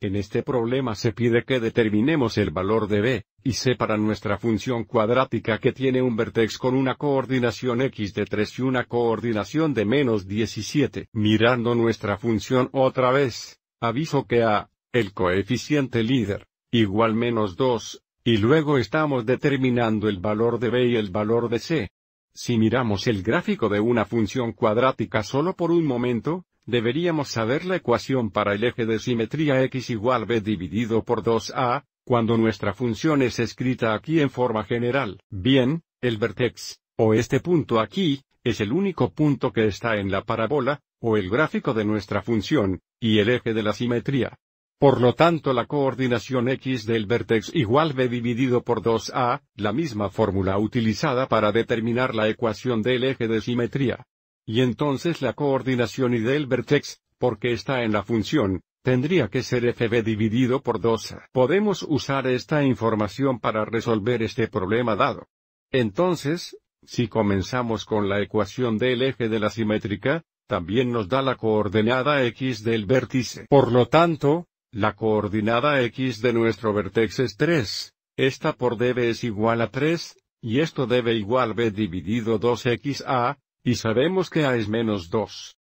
En este problema se pide que determinemos el valor de b, y c para nuestra función cuadrática que tiene un vértice con una coordinación x de 3 y una coordinación de menos 17. Mirando nuestra función otra vez, aviso que a, el coeficiente líder, igual menos 2, y luego estamos determinando el valor de b y el valor de c. Si miramos el gráfico de una función cuadrática solo por un momento, deberíamos saber la ecuación para el eje de simetría x igual b dividido por 2a, cuando nuestra función es escrita aquí en forma general. Bien, el vertex, o este punto aquí, es el único punto que está en la parábola, o el gráfico de nuestra función, y el eje de la simetría. Por lo tanto la coordinación x del vértex igual b dividido por 2a, la misma fórmula utilizada para determinar la ecuación del eje de simetría. Y entonces la coordinación y del vértice, porque está en la función, tendría que ser fb dividido por 2. Podemos usar esta información para resolver este problema dado. Entonces, si comenzamos con la ecuación del eje de la simétrica, también nos da la coordenada x del vértice. Por lo tanto, la coordenada x de nuestro vértice es 3. Esta por db es igual a 3, y esto debe igual b dividido 2xa, y sabemos que A es menos 2.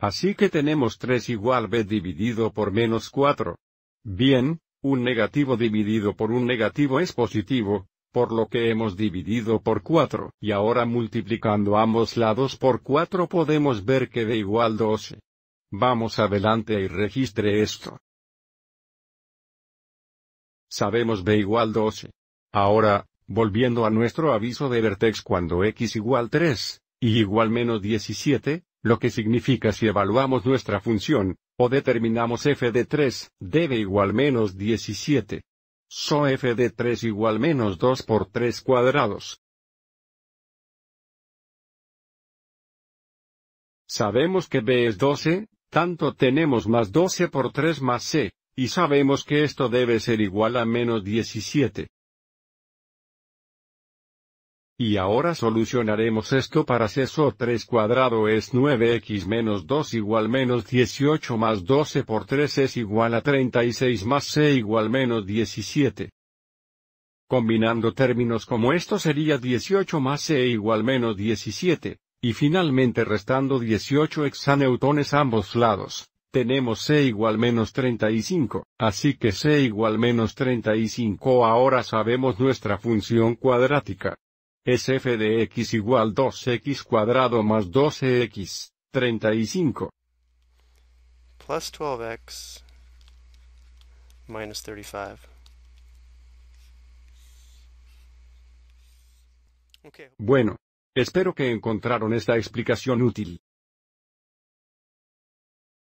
Así que tenemos 3 igual B dividido por menos 4. Bien, un negativo dividido por un negativo es positivo, por lo que hemos dividido por 4, y ahora multiplicando ambos lados por 4 podemos ver que B igual 12. Vamos adelante y registre esto. Sabemos B igual 12. Ahora, volviendo a nuestro aviso de vertex cuando x igual 3, y igual menos 17, lo que significa si evaluamos nuestra función, o determinamos f de 3, debe igual menos 17. So f de 3 igual menos 2 por 3 cuadrados. Sabemos que b es 12, tanto tenemos más 12 por 3 más c, y sabemos que esto debe ser igual a menos 17. Y ahora solucionaremos esto para CESO 3 cuadrado es 9x menos 2 igual menos 18 más 12 por 3 es igual a 36 más c igual menos 17. Combinando términos como esto sería 18 más c igual menos 17, y finalmente restando 18 hexaneutones ambos lados, tenemos c igual menos 35, así que c igual menos 35 ahora sabemos nuestra función cuadrática es f de x igual 2x cuadrado más 12x, 35. Plus 12x minus 35. Bueno, espero que encontraron esta explicación útil.